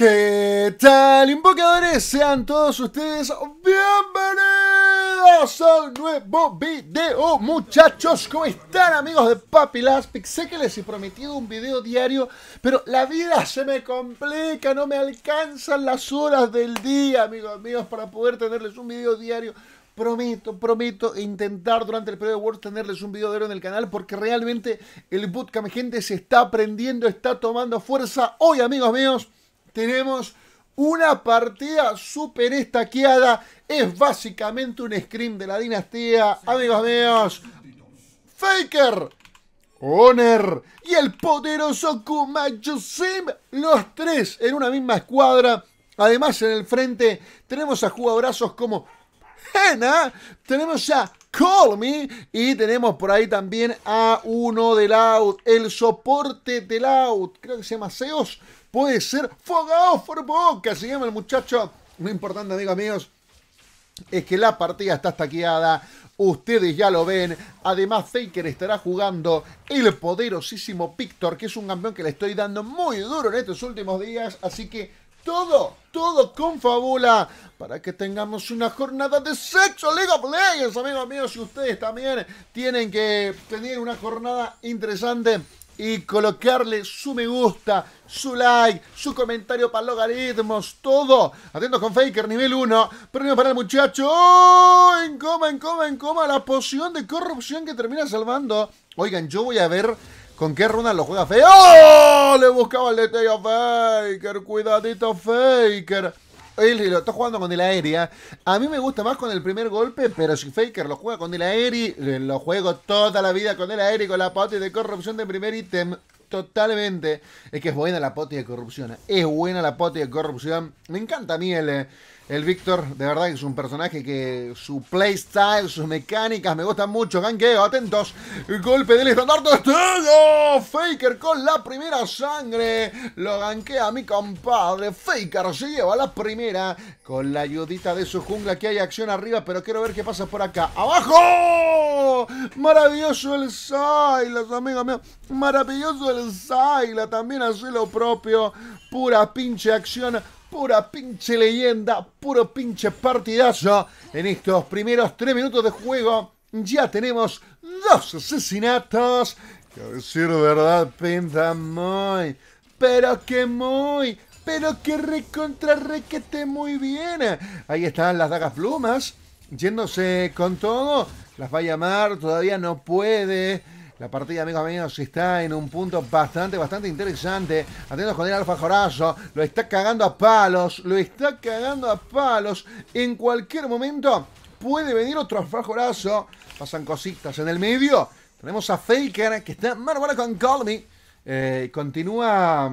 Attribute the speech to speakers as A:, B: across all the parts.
A: ¿Qué tal, invocadores? Sean todos ustedes bienvenidos a un nuevo video, muchachos. ¿Cómo están, amigos de Papi Laspic? Sé que les he prometido un video diario, pero la vida se me complica, no me alcanzan las horas del día, amigos míos, para poder tenerles un video diario prometo, prometo intentar durante el periodo de Words tenerles un video diario en el canal porque realmente el bootcamp, gente, se está aprendiendo, está tomando fuerza. Hoy, amigos míos, tenemos una partida súper estaqueada. Es básicamente un scream de la dinastía. Amigos míos, Faker, Honor y el poderoso Kumajusim. Los tres en una misma escuadra. Además, en el frente tenemos a jugadorazos como Hena, tenemos a Call Me y tenemos por ahí también a uno del out, el soporte del out, creo que se llama Zeus puede ser Fogao for Boca, se llama el muchacho. Lo importante, amigos míos, es que la partida está taqueada. Ustedes ya lo ven. Además, Faker estará jugando el poderosísimo Pictor, que es un campeón que le estoy dando muy duro en estos últimos días. Así que todo, todo con fabula para que tengamos una jornada de sexo League of Legends, amigos míos. Y ustedes también tienen que tener una jornada interesante y colocarle su me gusta, su like, su comentario para logaritmos, todo. Atentos con Faker, nivel 1. Premio para el muchacho. En coma, en coma, en coma. La poción de corrupción que termina salvando. Oigan, yo voy a ver con qué runa lo juega Faker. ¡Oh! Le buscaba el detalle a Faker. Cuidadito, Faker él lo está jugando con el aérea. ¿eh? A mí me gusta más con el primer golpe, pero si Faker lo juega con el aéreo, eh, lo juego toda la vida con el aérea, con la poti de corrupción de primer ítem. Totalmente. Es que es buena la poti de corrupción. ¿eh? Es buena la poti de corrupción. Me encanta a mí el... El Víctor, de verdad es un personaje que su playstyle, sus mecánicas me gustan mucho. Ganqueo, atentos. Golpe del estandarte. ¡Todo! Faker con la primera sangre. Lo ganquea mi compadre. Faker se lleva la primera. Con la ayudita de su jungla. Aquí hay acción arriba, pero quiero ver qué pasa por acá. ¡Abajo! Maravilloso el Sylas, amigos míos. Maravilloso el Sylas. También hace lo propio. Pura pinche acción pura pinche leyenda, puro pinche partidazo. En estos primeros tres minutos de juego ya tenemos dos asesinatos. Que a decir verdad pinta muy, pero que muy, pero que recontra requete muy bien. Ahí están las dagas plumas, yéndose con todo. Las va a llamar, todavía no puede. La partida, amigos míos, está en un punto bastante, bastante interesante. Atentos con el alfajorazo. Lo está cagando a palos. Lo está cagando a palos. En cualquier momento puede venir otro alfajorazo. Pasan cositas en el medio. Tenemos a Faker, que está maravilloso con Call Me. Eh, continúa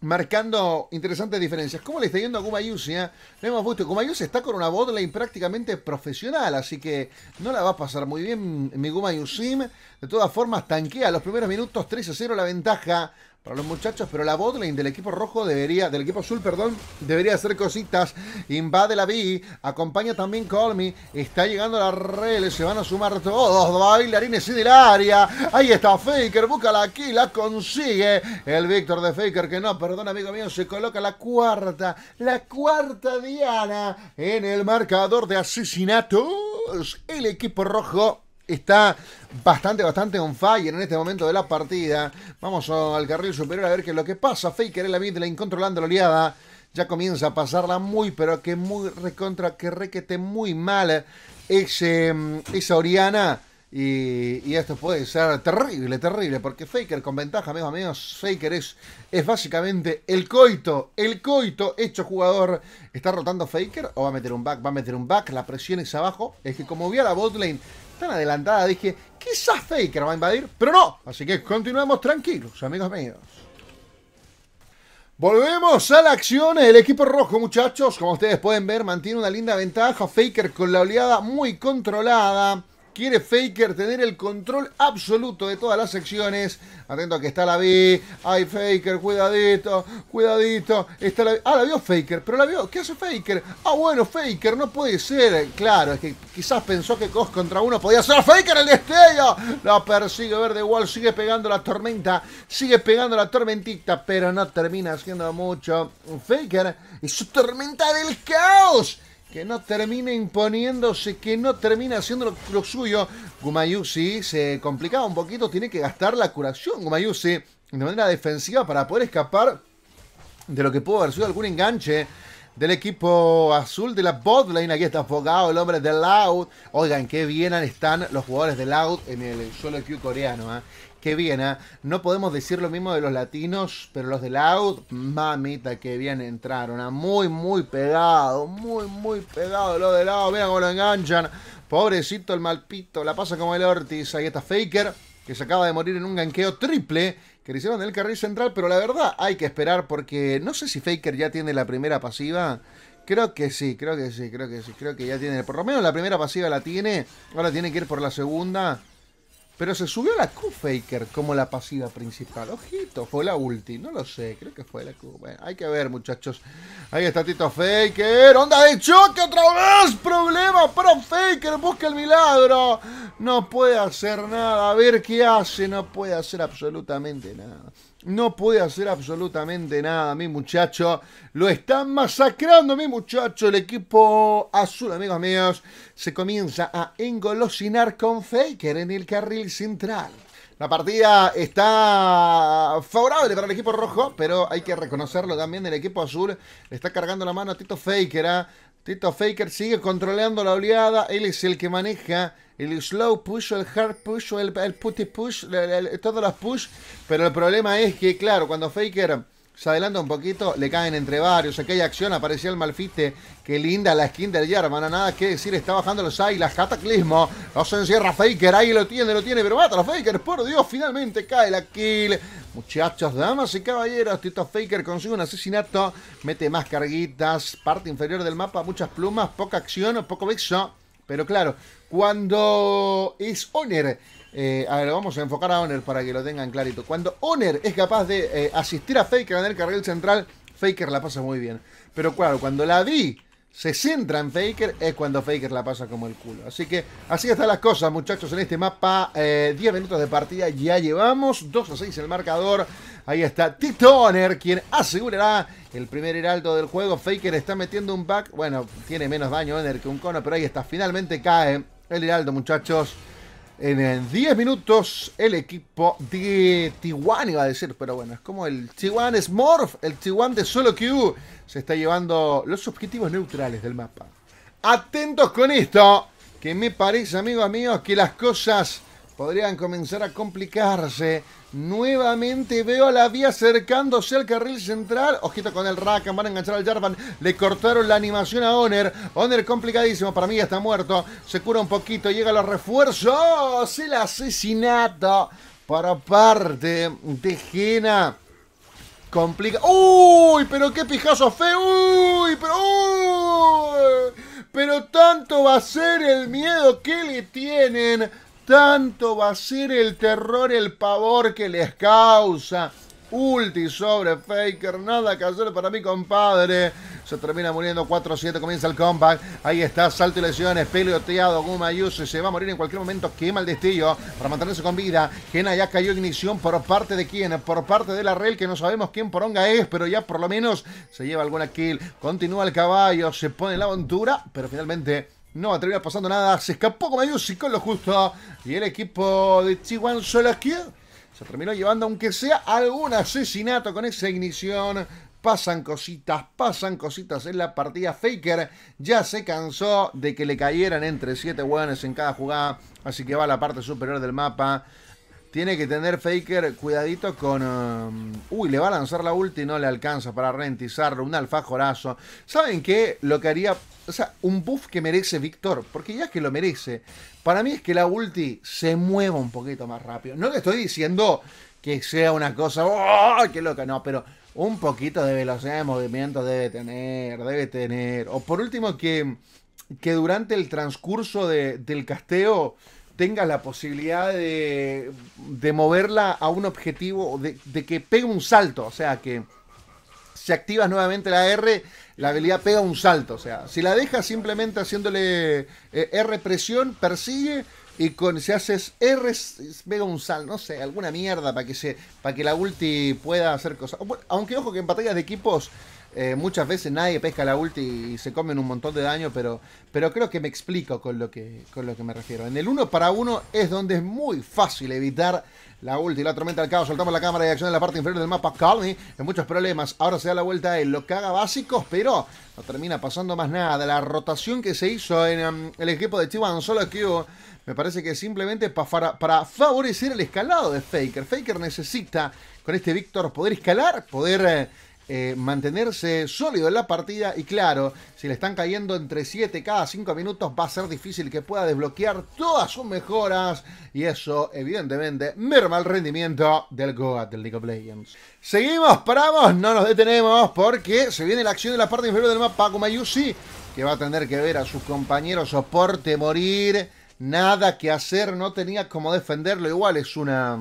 A: marcando interesantes diferencias. ¿Cómo le está yendo a Kumayusi? Eh? hemos visto. Kumayusi está con una botlane prácticamente profesional, así que no la va a pasar muy bien mi Kumayushim, De todas formas, tanquea los primeros minutos 3 a 0 la ventaja para los muchachos, pero la botlane del equipo rojo debería, del equipo azul, perdón, debería hacer cositas. Invade la B, acompaña también Colmy, está llegando la rel, se van a sumar todos, bailarines y del área. Ahí está Faker, Búscala aquí. la consigue. El Víctor de Faker que no, perdón amigo mío, se coloca la cuarta, la cuarta Diana en el marcador de asesinatos. El equipo rojo está bastante, bastante on fire en este momento de la partida. Vamos al carril superior a ver qué es lo que pasa. Faker en la lane, controlando la oleada. Ya comienza a pasarla muy, pero que muy recontra, que requete muy mal ese, mm, esa Oriana. Y, esto puede ser terrible, terrible, porque Faker con ventaja, amigos, amigos, Faker es, es básicamente el coito, el coito hecho jugador. ¿Está rotando Faker o va a meter un back? Va a meter un back, la presión es abajo. Es que como vi a la botlane tan adelantada, dije, quizás Faker va a invadir, pero no. Así que continuemos tranquilos, amigos míos. Volvemos a la acción. El equipo rojo, muchachos, como ustedes pueden ver, mantiene una linda ventaja. Faker con la oleada muy controlada. Quiere Faker tener el control absoluto de todas las secciones. Atento a que está la B. Ay, Faker, cuidadito, cuidadito. Está la Ah, la vio Faker, pero la vio. ¿Qué hace Faker? Ah, bueno, Faker, no puede ser. Claro, es que quizás pensó que cos contra uno podía ser Faker el destello. Lo persigue Verde Wall, sigue pegando la tormenta, sigue pegando la tormentita, pero no termina haciendo mucho. Faker ¡es su tormenta del caos que no termine imponiéndose, que no termine haciendo lo, suyo. Gumayusi se complicaba un poquito, tiene que gastar la curación Gumayusi de manera defensiva para poder escapar de lo que pudo haber sido algún enganche del equipo azul de la botlane. Aquí está enfocado el hombre de Loud. Oigan, qué bien están los jugadores de Loud en el solo Q coreano. ¿eh? Que bien, ¿eh? No podemos decir lo mismo de los latinos, pero los de Out, mamita, que bien entraron, ¿eh? Muy, muy pegado, muy, muy pegado los de Out, vean cómo lo enganchan. Pobrecito el malpito, la pasa como el Ortiz, ahí está Faker, que se acaba de morir en un ganqueo triple que le hicieron en el carril central, pero la verdad hay que esperar porque no sé si Faker ya tiene la primera pasiva. Creo que sí, creo que sí, creo que sí, creo que ya tiene. Por lo menos la primera pasiva la tiene. Ahora tiene que ir por la segunda. Pero se subió la Q-Faker como la pasiva principal. Ojito, fue la ulti. No lo sé, creo que fue la Q. hay que ver, muchachos. Ahí está Tito Faker. ¡Onda de choque otra vez! ¡Problema para Faker! ¡Busca el milagro! No puede hacer nada. A ver qué hace. No puede hacer absolutamente nada. No puede hacer absolutamente nada, mi muchacho. Lo están masacrando, mi muchacho. El equipo azul, amigos míos, se comienza a engolosinar con Faker en el carril central. La partida está favorable para el equipo rojo, pero hay que reconocerlo también. El equipo azul le está cargando la mano a Tito Faker. ¿ah? Tito Faker sigue controlando la oleada. Él es el que maneja el slow push, el hard push, el, el putty push, todas las todos los push. Pero el problema es que, claro, cuando Faker se adelanta un poquito, le caen entre varios, Aquella hay acción, aparecía el malfite, qué linda la skin del hermana nada que decir, está bajando los águilas, cataclismo, no se encierra Faker, ahí lo tiene, lo tiene, pero mata a Faker, por Dios, finalmente cae la kill, muchachos, damas y caballeros, Tito Faker consigue un asesinato, mete más carguitas, parte inferior del mapa, muchas plumas, poca acción, poco beso, pero claro, cuando es Honor, eh, a ver, vamos a enfocar a Honor para que lo tengan clarito. Cuando Honor es capaz de eh, asistir a Faker en el carril central, Faker la pasa muy bien. Pero claro, cuando la vi se centra en Faker, es cuando Faker la pasa como el culo. Así que así están las cosas, muchachos, en este mapa. 10 eh, minutos de partida ya llevamos. 2 a 6 el marcador. Ahí está Tito Honor quien asegurará el primer heraldo del juego. Faker está metiendo un back. Bueno, tiene menos daño Honor que un cono, pero ahí está. Finalmente cae el heraldo, muchachos. En 10 minutos, el equipo de Tijuana iba a decir, pero bueno, es como el Tijuana Smurf, el Tijuana de Solo Q, se está llevando los objetivos neutrales del mapa. Atentos con esto, que me parece, amigos míos, que las cosas podrían comenzar a complicarse. Nuevamente veo a la vía acercándose al carril central. Ojito con el Rakan, van a enganchar al Jarvan. Le cortaron la animación a Honor. Honor complicadísimo, para mí ya está muerto. Se cura un poquito, llega los refuerzos. El asesinato para parte de Jena. Complica. ¡Uy! Pero qué pijazo feo. ¡Uy! Pero. Pero tanto va a ser el miedo que le tienen tanto va a ser el terror, el pavor que les causa. Ulti sobre Faker, nada que hacer para mi compadre. Se termina muriendo 4-7, comienza el comeback. Ahí está, salto y lesiones, peleoteado Guma Se va a morir en cualquier momento, quema el destillo para mantenerse con vida. Gena ya cayó ignición por parte de quién, por parte de la Rel, que no sabemos quién poronga es, pero ya por lo menos se lleva alguna kill. Continúa el caballo, se pone en la aventura, pero finalmente no va a terminar pasando nada. Se escapó con con lo justo. Y el equipo de Chihuahua aquí se terminó llevando, aunque sea algún asesinato con esa ignición. Pasan cositas, pasan cositas en la partida. Faker ya se cansó de que le cayeran entre 7 hueones en cada jugada. Así que va a la parte superior del mapa. Tiene que tener Faker cuidadito con... Um, uy, le va a lanzar la ulti y no le alcanza para rentizarlo. Un alfajorazo. ¿Saben qué? Lo que haría... O sea, un buff que merece Víctor. Porque ya es que lo merece. Para mí es que la ulti se mueva un poquito más rápido. No que estoy diciendo que sea una cosa... ¡Oh, qué loca! No, pero un poquito de velocidad de movimiento debe tener. Debe tener. O por último que... Que durante el transcurso del casteo tengas la posibilidad de, moverla a un objetivo, de, de, que pegue un salto, o sea que si activas nuevamente la R, la habilidad pega un salto, o sea, si la dejas simplemente haciéndole eh, R presión, persigue y con si haces R pega un salto, no sé, alguna mierda para que se para que la ulti pueda hacer cosas. Aunque ojo que en batallas de equipos eh, muchas veces nadie pesca la ulti y se comen un montón de daño, pero, pero creo que me explico con lo que, con lo que me refiero. En el 1 para 1 es donde es muy fácil evitar la ulti, la tormenta al cabo, Soltamos la cámara de acción en la parte inferior del mapa. Calmy, en muchos problemas. Ahora se da la vuelta en lo que haga básicos, pero no termina pasando más nada. La rotación que se hizo en um, el equipo de Chihuahua solo que me parece que simplemente para, para favorecer el escalado de Faker. Faker necesita con este Víctor poder escalar, poder... Eh, eh, mantenerse sólido en la partida y claro, si le están cayendo entre 7 cada 5 minutos va a ser difícil que pueda desbloquear todas sus mejoras y eso evidentemente merma el rendimiento del Goat del League of Legends. Seguimos, paramos, no nos detenemos porque se viene la acción de la parte inferior del mapa Kumayushi que va a tener que ver a sus compañeros soporte morir nada que hacer, no tenía como defenderlo. Igual es, una,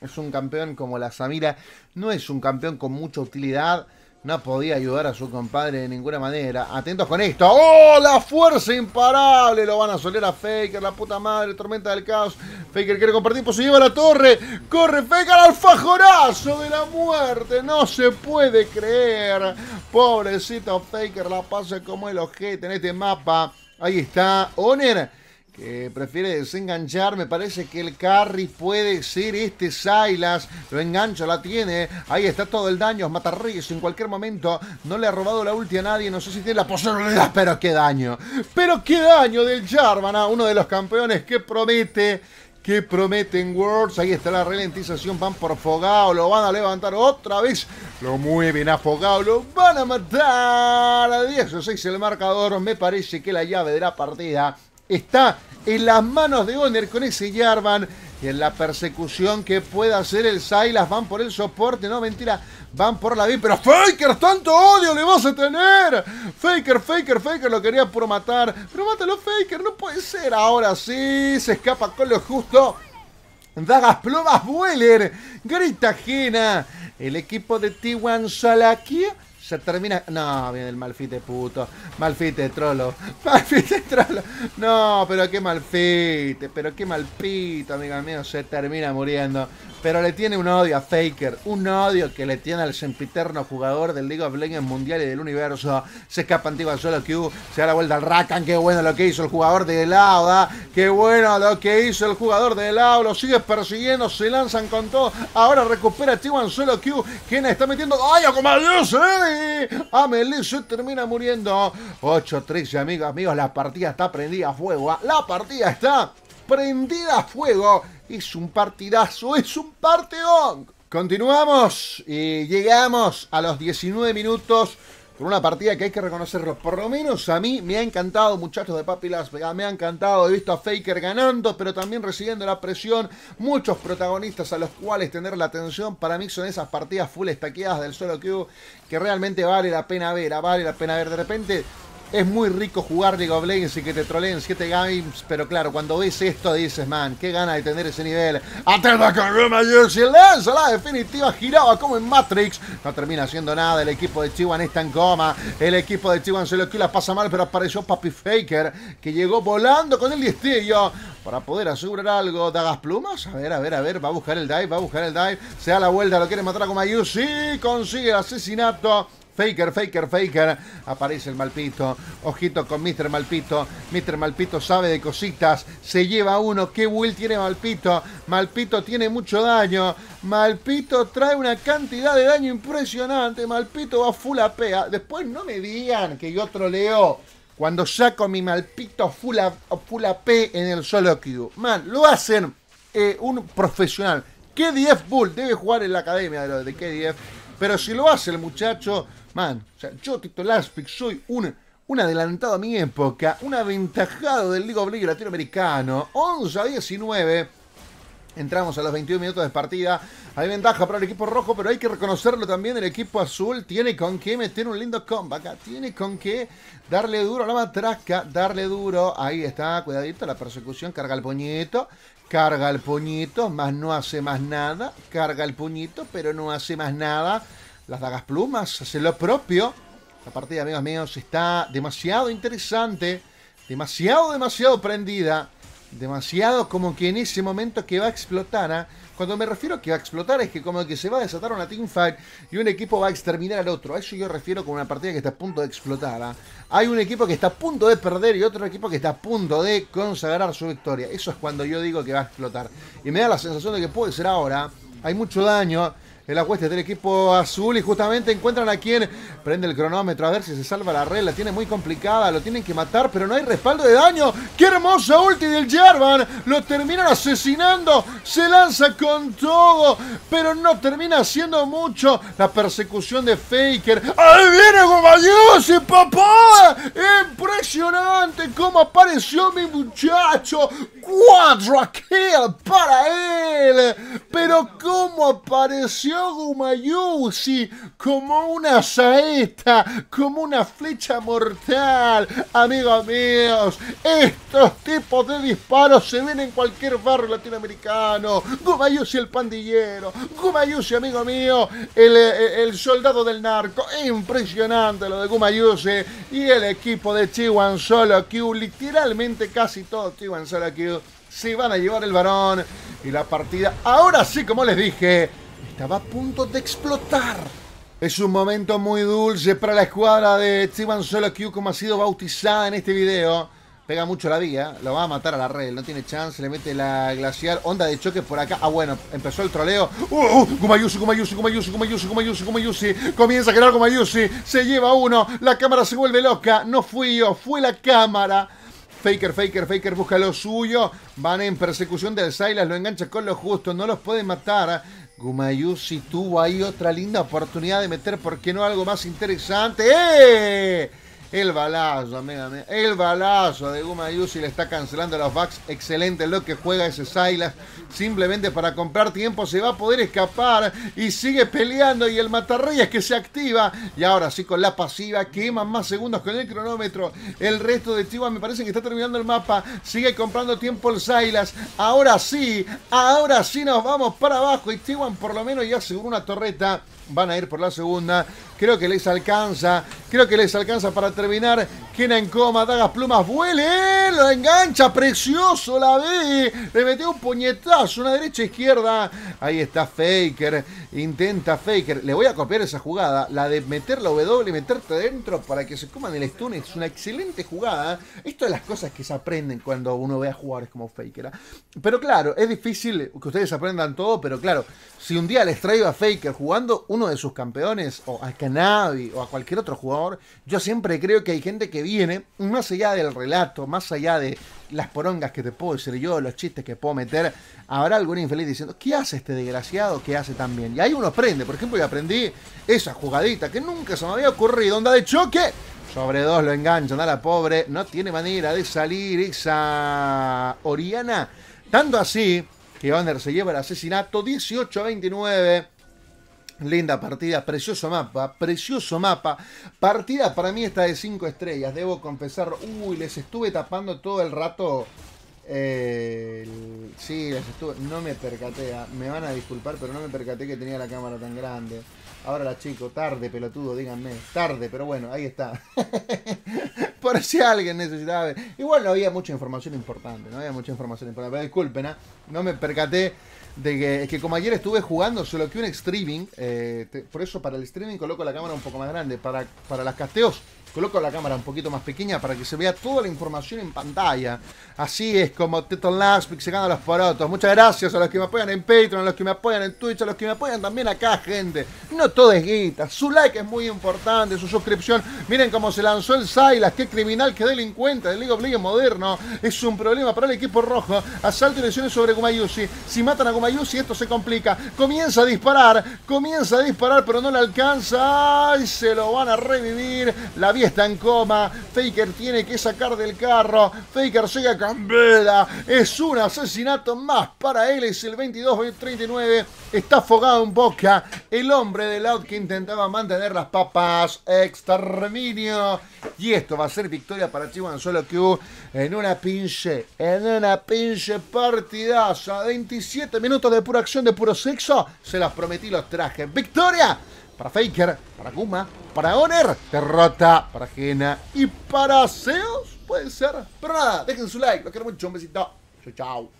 A: es un campeón como la Samira, no es un campeón con mucha utilidad. No podía ayudar a su compadre de ninguna manera. Atentos con esto. ¡Oh! La fuerza imparable. Lo van a soler a Faker. La puta madre. Tormenta del caos. Faker quiere compartir. Pues se lleva la torre. Corre Faker al fajorazo de la muerte. No se puede creer. Pobrecito Faker. La pasa como el ojete en este mapa. Ahí está. Oner que prefiere desenganchar. Me parece que el carry puede ser este Silas. Lo engancha, la tiene. Ahí está todo el daño. reyes en cualquier momento. No le ha robado la ulti a nadie. No sé si tiene la posibilidad, pero qué daño. Pero qué daño del a uno de los campeones que promete. Que prometen Worlds. Ahí está la ralentización. Van por Fogao. Lo van a levantar otra vez. Lo mueven a Fogao. Lo van a matar. A 10 o 6 el marcador. Me parece que la llave de la partida está en las manos de Oner con ese Jarvan y en la persecución que pueda hacer el Silas. Van por el soporte, no mentira, van por la B. Pero Faker, tanto odio le vas a tener. Faker, Faker, Faker lo quería por matar. Pero mátalo, Faker, no puede ser. Ahora sí, se escapa con lo justo. Dagas Plumas. ¡Vuelen! grita ajena. El equipo de Tiwan Salakia se termina. No, viene el malfite puto. Malfite trolo. Malfite trolo. No, pero qué malfite. Pero qué malpito, amiga mío. Se termina muriendo. Pero le tiene un odio a Faker, un odio que le tiene al sempiterno jugador del League of Legends mundial y del universo. Se escapa antigua solo Q, se da la vuelta al Rakan, qué bueno lo que hizo el jugador de Lauda, qué bueno lo que hizo el jugador de Lauda, lo sigue persiguiendo, se lanzan con todo. Ahora recupera Antigua solo Q, quien está metiendo. ¡Ay, como Dios! Eh! Amelie se termina muriendo. 8-13, amigos, amigos, la partida está prendida a fuego. ¿ah? La partida está prendida a fuego. Es un partidazo, es un partidón. Continuamos y llegamos a los 19 minutos con una partida que hay que reconocerlo. Por lo menos a mí me ha encantado, muchachos de Papi Las Vegas, me ha encantado. He visto a Faker ganando, pero también recibiendo la presión. Muchos protagonistas a los cuales tener la atención. Para mí son esas partidas full estaqueadas del solo queue que realmente vale la pena ver, ah, vale la pena ver. De repente es muy rico jugar de of y que te troleen 7 games, pero claro, cuando ves esto dices, man, qué gana de tener ese nivel. Atenta con Roma el Lanza, la definitiva giraba como en Matrix. No termina haciendo nada, el equipo de Chihuahua está en coma, el equipo de Chihuahua se lo quita. pasa mal, pero apareció Papi Faker, que llegó volando con el destello para poder asegurar algo. Dagas plumas, a ver, a ver, a ver, va a buscar el dive, va a buscar el dive, se da la vuelta, lo quiere matar con Mayu, sí, consigue el asesinato. Faker, Faker, Faker. Aparece el Malpito. Ojito con Mr. Malpito. Mr. Malpito sabe de cositas. Se lleva uno. ¿Qué will tiene Malpito? Malpito tiene mucho daño. Malpito trae una cantidad de daño impresionante. Malpito va full AP... Ah, después no me digan que yo troleo. Cuando saco mi Malpito full, a, AP en el solo queue. Man, lo hacen eh, un profesional. KDF Bull debe jugar en la academia de los de KDF. Pero si lo hace el muchacho, Man, o yo, Tito Laspic, soy un, un adelantado a mi época, un aventajado del Liga of latinoamericano. 11 a 19. Entramos a los 21 minutos de partida. Hay ventaja para el equipo rojo, pero hay que reconocerlo también. El equipo azul tiene con qué meter un lindo acá, Tiene con qué darle duro a la matrasca. Darle duro. Ahí está, cuidadito. La persecución. Carga el puñito. Carga el puñito. Más no hace más nada. Carga el puñito, pero no hace más nada las dagas plumas hacen lo propio. La partida, amigos míos, está demasiado interesante, demasiado, demasiado prendida, demasiado como que en ese momento que va a explotar. ¿ah? Cuando me refiero a que va a explotar es que como que se va a desatar una teamfight y un equipo va a exterminar al otro. A eso yo refiero como una partida que está a punto de explotar. ¿ah? Hay un equipo que está a punto de perder y otro equipo que está a punto de consagrar su victoria. Eso es cuando yo digo que va a explotar. Y me da la sensación de que puede ser ahora. Hay mucho daño en la del equipo azul y justamente encuentran a quien prende el cronómetro a ver si se salva la red. La tiene muy complicada, lo tienen que matar, pero no hay respaldo de daño. ¡Qué hermosa ulti del Jarvan! Lo terminan asesinando, se lanza con todo, pero no termina haciendo mucho. La persecución de Faker. ¡Ahí viene Gomayusi, papá! ¡Impresionante cómo apareció mi muchacho! cuatro kill para él. Pero cómo apareció Gumayusi como una saeta, como una flecha mortal. Amigos míos, estos tipos de disparos se ven en cualquier barrio latinoamericano. Gumayusi el pandillero, Gumayusi amigo mío, el, eh, soldado del narco. Impresionante lo de Gumayusi y el equipo de Chihuahua Solo Q, literalmente casi todo Chihuahua Solo Q se van a llevar el varón. Y la partida, ahora sí, como les dije, estaba a punto de explotar. Es un momento muy dulce para la escuadra de Steven Solo Q, como ha sido bautizada en este video. Pega mucho la vía, lo va a matar a la red, no tiene chance, le mete la glacial, onda de choque por acá. Ah, bueno, empezó el troleo. ¡Uh! uh Gumayusi, Gumayusi, Gumayusi, Gumayusi, Gumayusi, Gumayusi. Comienza a quedar Gumayusi, se lleva uno, la cámara se vuelve loca. No fui yo, fue la cámara. Faker, Faker, Faker busca lo suyo. Van en persecución del Silas, lo engancha con lo justo, no los puede matar. Gumayusi tuvo ahí otra linda oportunidad de meter, ¿por qué no? Algo más interesante. ¡Eh! El balazo, amiga mía. El balazo de Guma Yusi le está cancelando a los Vax, Excelente lo que juega ese Silas. Simplemente para comprar tiempo se va a poder escapar. Y sigue peleando. Y el es que se activa. Y ahora sí con la pasiva. Queman más segundos con el cronómetro. El resto de Chihuahua me parece que está terminando el mapa. Sigue comprando tiempo el Silas. Ahora sí. Ahora sí nos vamos para abajo. Y Chihuahua por lo menos ya según una torreta. Van a ir por la segunda. Creo que les alcanza. Creo que les alcanza para terminar. quien en coma, dagas plumas, vuele, la engancha, precioso, la ve, le metió un puñetazo, una derecha e izquierda. Ahí está Faker, intenta Faker. Le voy a copiar esa jugada, la de meter la W y meterte dentro para que se coman el stun. Es una excelente jugada. Esto es las cosas que se aprenden cuando uno ve a jugadores como Faker. ¿ah? Pero claro, es difícil que ustedes aprendan todo, pero claro, si un día les traigo a Faker jugando uno de sus campeones, o a Navi o a cualquier otro jugador, yo siempre creo que hay gente que viene, más allá del relato, más allá de las porongas que te puedo decir yo, los chistes que puedo meter, habrá algún infeliz diciendo, ¿qué hace este desgraciado? ¿Qué hace tan bien? Y ahí uno aprende, por ejemplo, yo aprendí esa jugadita que nunca se me había ocurrido, onda de choque. Sobre dos lo enganchan a la pobre, no tiene manera de salir esa Oriana. Tanto así que Wander se lleva el asesinato 18 a 29 Linda partida, precioso mapa, precioso mapa. Partida para mí está de 5 estrellas, debo confesar. Uy, les estuve tapando todo el rato. Eh, sí, les estuve. No me percaté, me van a disculpar, pero no me percaté que tenía la cámara tan grande. Ahora la chico, tarde, pelotudo, díganme. Tarde, pero bueno, ahí está. Por si alguien necesitaba ver. Igual no había mucha información importante, no había mucha información importante. Pero disculpen, ¿ah? no me percaté de que, como ayer estuve jugando solo que un streaming, eh, por eso para el streaming coloco la cámara un poco más grande, para, para las casteos coloco la cámara un poquito más pequeña para que se vea toda la información en pantalla. Así es como Teton Laspik se gana los porotos. Muchas gracias a los que me apoyan en Patreon, a los que me apoyan en Twitch, a los que me apoyan también acá, gente. No todo es guita. Su like es muy importante, su suscripción. Miren cómo se lanzó el Silas, qué criminal, qué delincuente del League of Legends moderno. Es un problema para el equipo rojo. Asalto y lesiones sobre Gumayusi. Si matan a Gumayusi, y esto se complica. Comienza a disparar, comienza a disparar, pero no le alcanza. Y se lo van a revivir. La vía está en coma. Faker tiene que sacar del carro. Faker llega a Cambela. Es un asesinato más para él. Es el 22-39. Está afogado en boca. El hombre del out que intentaba mantener las papas. Exterminio. Y esto va a ser victoria para Chihuahua Solo Q en una pinche, en una pinche partidaza. 27 minutos de pura acción, de puro sexo. Se los prometí, los traje. Victoria para Faker, para Guma, para Honor. Derrota para Jena y para Zeus. Puede ser. Pero nada, dejen su like. Los quiero mucho. Un besito. Chau, chau.